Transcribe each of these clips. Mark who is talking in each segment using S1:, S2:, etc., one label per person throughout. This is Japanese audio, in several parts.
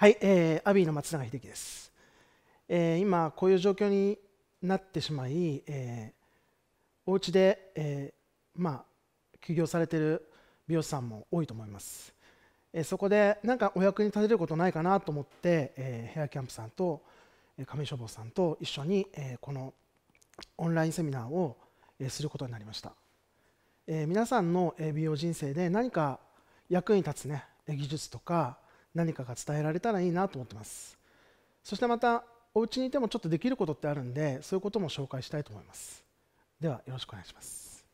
S1: はい、えー、アビーの松永秀樹です、えー、今こういう状況になってしまい、えー、お家で、えー、まあ休業されてる美容師さんも多いと思います、えー、そこでなんかお役に立てることないかなと思って、えー、ヘアキャンプさんと上処房さんと一緒に、えー、このオンラインセミナーを、えすることになりました、えー、皆さんの美容人生で何か役に立つね技術とか何かが伝えられたらいいなと思ってますそしてまたお家にいてもちょっとできることってあるんでそういうことも紹介したいと思いますではよろしくお願いします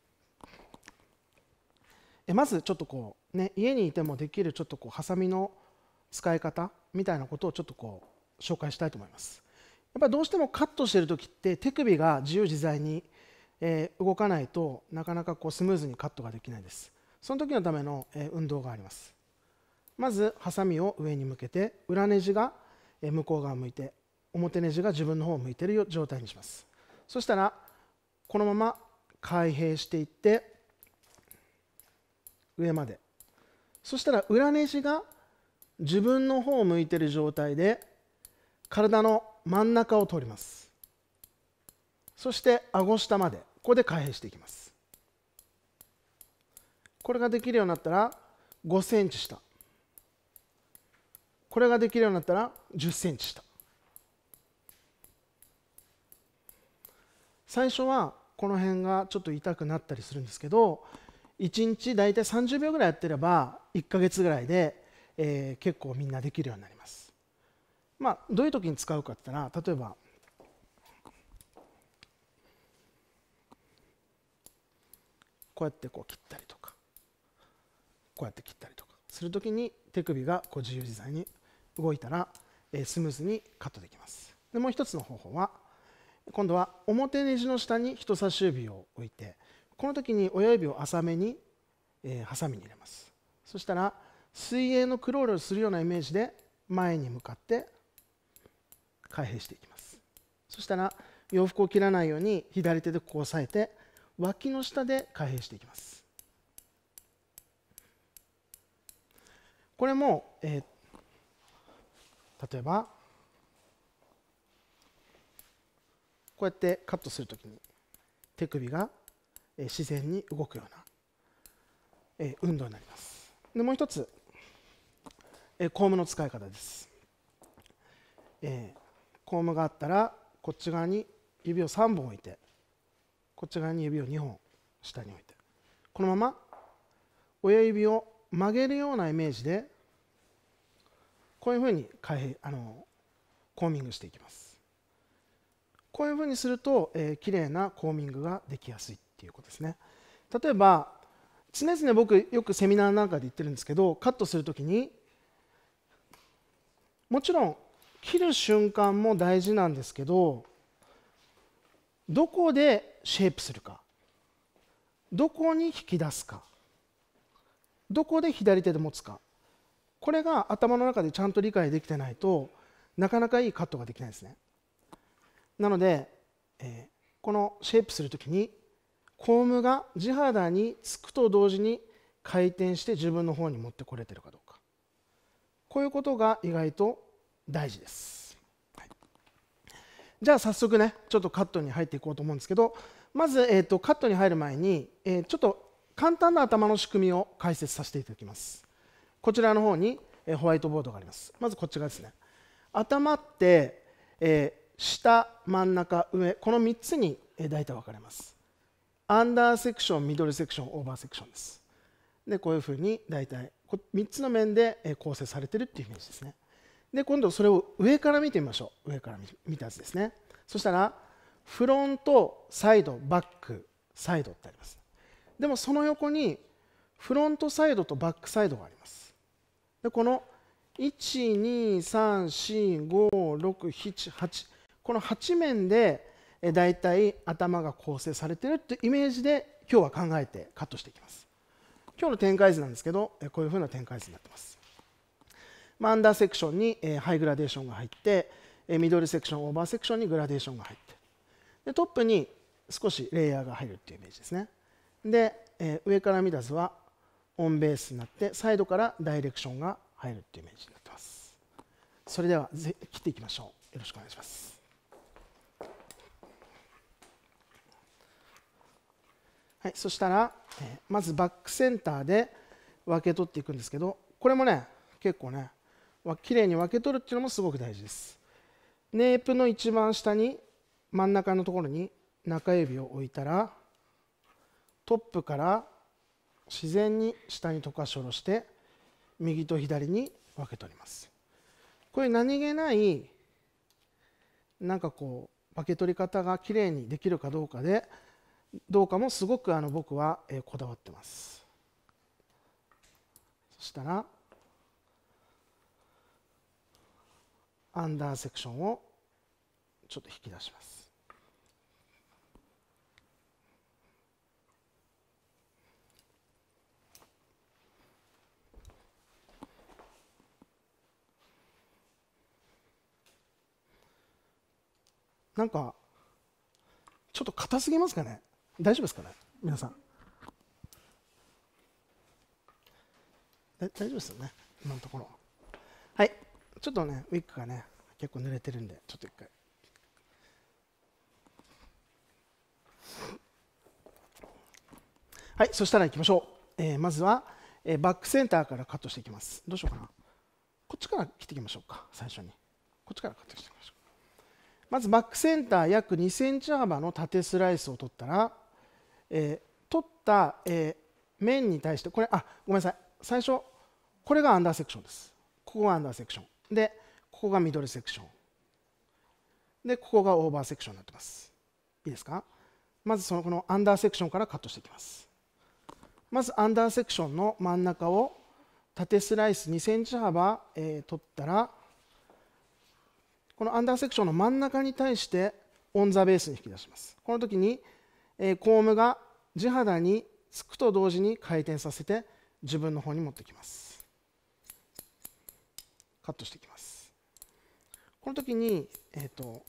S1: えまずちょっとこうね家にいてもできるちょっとこうハサミの使い方みたいなことをちょっとこう紹介したいと思いますやっぱどうしてもカットしてる時って手首が自由自在に、え動かないとなかなかこうスムーズにカットができないですその時のための、え運動がありますまずハサミを上に向けて裏ネジが向こう側向いて表ネジが自分の方を向いてる状態にしますそしたらこのまま開閉していって上までそしたら裏ネジが自分の方を向いてる状態で体の真ん中を通りますそして顎下までここで開閉していきますこれができるようになったら5センチ下これができるようになったら1 0ンチ下最初はこの辺がちょっと痛くなったりするんですけど1日大体30秒ぐらいやってれば1か月ぐらいで、えー、結構みんなできるようになります。まあ、どういう時に使うかって言ったら例えばこうやってこう切ったりとかこうやって切ったりとかする時に手首がこう自由自在に動いたらえスムーズにカットできます。でもう一つの方法は今度は表ネジの下に人差し指を置いてこの時に親指を浅めに、えハサミに入れますそしたら水泳のクロールをするようなイメージで前に向かって開閉していきますそしたら洋服を切らないように左手でここを押さえて脇の下で開閉していきますこれも、えー、例えばこうやってカットするときに手首が自然に動くような運動になります。でもう一つコームの使い方です。コームがあったらこっち側に指を3本置いてこっち側に指を2本下に置いてこのまま親指を曲げるようなイメージでこういうふうに開あのコーミングしていきますこういうふうにすると、えー、綺麗なコーミングができやすいっていうことですね例えば常々僕よくセミナーなんかで言ってるんですけどカットするときにもちろん切る瞬間も大事なんですけどどこでシェイプするかどこに引き出すかどこで左手で持つかこれが頭の中でちゃんと理解できてないとなかなかいいカットができないですねなので、えー、このシェイプする時にコームが地肌につくと同時に回転して自分の方に持ってこれてるかどうかこういうことが意外と大事です、はい、じゃあ早速ねちょっとカットに入っていこうと思うんですけどまず、えーと、とカットに入る前に、えー、ちょっと簡単な頭の仕組みを解説させていただきますこちらの方にホワイトボードがあります。まずこっち側ですね。頭って、えー、下、真ん中、上、この3つに大体分かれます。アンダーセクション、ミドルセクション、オーバーセクションです。で、こういうふうに大体3つの面で構成されてるっていうイメージですね。で、今度それを上から見てみましょう。上から見たやつですね。そしたら、フロント、サイド、バック、サイドってあります。でもその横に、フロントサイドとバックサイドがあります。でこの1234567 8この8面でだいたい頭が構成されてるってイメージで今日は考えてカットしていきます今日の展開図なんですけどこういうふうな展開図になってますアンダーセクションにハイグラデーションが入ってミドルセクションオーバーセクションにグラデーションが入ってでトップに少しレイヤーが入るっていうイメージですねで上から見た図はオンベースになってサイドからダイレクションが入るっていうイメージになってますそれでは切っていきましょうよろしくお願いしますはい、そしたら、えまずバックセンターで分け取っていくんですけどこれもね結構ね綺麗に分け取るっていうのもすごく大事ですネープの一番下に真ん中のところに中指を置いたらトップから自然に下に溶かし下ろして右と左に分けておりますこれ何気ないなんかこう分け取り方がきれいにできるかどうかでどうかもすごくあの僕はこだわってますそしたらアンダーセクションをちょっと引き出しますなんか、ちょっと硬すぎますかね大丈夫ですかね皆さん。大丈夫ですよね今のところ。はい。ちょっとね、ウィッグがね、結構濡れてるんで、ちょっと一回。はい、そしたら行きましょう。えー、まずは、えー、バックセンターからカットしていきます。どうしようかな。こっちから切っていきましょうか、最初に。こっちからカットしていきましょまずバックセンター約2ンチ幅の縦スライスを取ったら、えー、取った、えー、面に対してこれあごめんなさい最初これがアンダーセクションですここがアンダーセクションでここがミドルセクションでここがオーバーセクションになってますいいですかまずそのこのアンダーセクションからカットしていきますまずアンダーセクションの真ん中を縦スライス2ンチ幅、えー、取ったらこのアンダーセクションの真ん中に対してオンザベースに引き出しますこの時に、えコームが地肌につくと同時に回転させて自分の方に持ってきますカットしていきますこの時に、えーと、と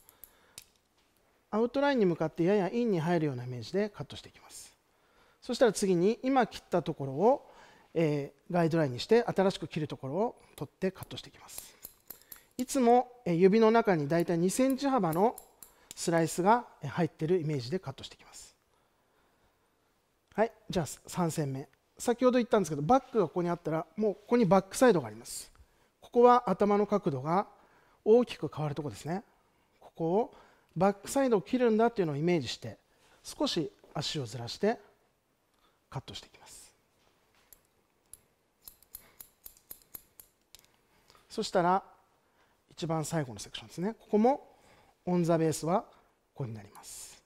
S1: アウトラインに向かってややインに入るようなイメージでカットしていきますそしたら次に今切ったところを、えー、ガイドラインにして新しく切るところを取ってカットしていきますいつも指の中にだいたい2センチ幅のスライスが入っているイメージでカットしていきます。はい、じゃあ3戦目。先ほど言ったんですけど、バックがここにあったら、もうここにバックサイドがあります。ここは頭の角度が大きく変わるとこですね。ここをバックサイドを切るんだっていうのをイメージして、少し足をずらしてカットしていきます。そしたら一番最後のセクションですねここもオン・ザ・ベースはここになります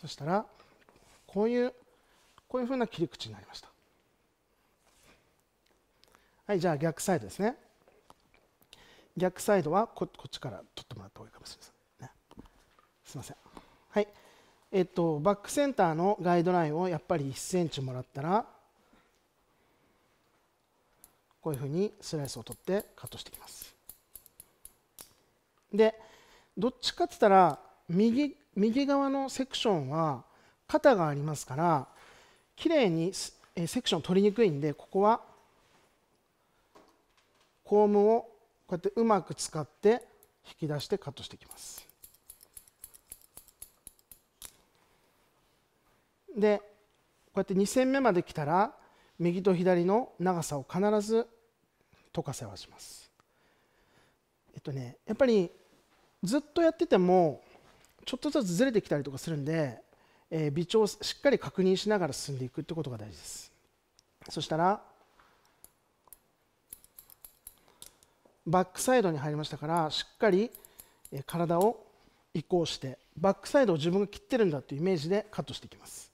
S1: そしたらこういうこういうふうな切り口になりましたはいじゃあ逆サイドですね逆サイドはここっちから取ってもらった方がいいかもしれませんすいません。はい。えっと、バックセンターのガイドラインをやっぱり1センチもらったら、こういうふうにスライスを取ってカットしていきます。でどっちかって言ったら右右側のセクションは肩がありますからきれいにセクション取りにくいんでここはコームをこうやってうまく使って引き出してカットしていきます。でこうやって2線目まで来たら右と左の長さを必ず溶かせはします。えっとね、やっぱりずっとやっててもちょっとずつずれてきたりとかするんで、えー、微調しっかり確認しながら進んでいくってことが大事です。そしたらバックサイドに入りましたからしっかり体を移行してバックサイドを自分が切ってるんだというイメージでカットしていきます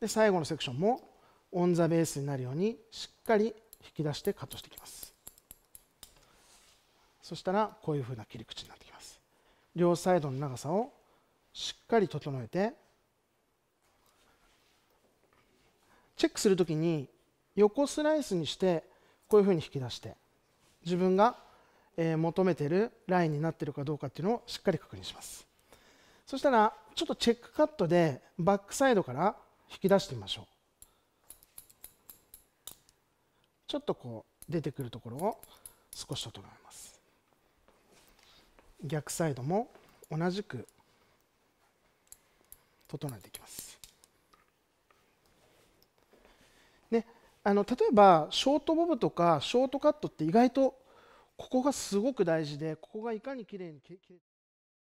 S1: で最後のセクションもオン・ザ・ベースになるようにしっかり引き出してカットしていきますそしたらこういうふうな切り口になってきます両サイドの長さをしっかり整えてチェックするときに横スライスにしてこういうふうに引き出して自分が求めてるラインになってるかどうかっていうのをしっかり確認しますそしたらちょっとチェックカットでバックサイドから引き出してみましょうちょっとこう出てくるところを少し整えます逆サイドも同じく整えていきますね、あの例えばショートボブとかショートカットって意外とここがすごく大事でここがいかに綺麗に切れ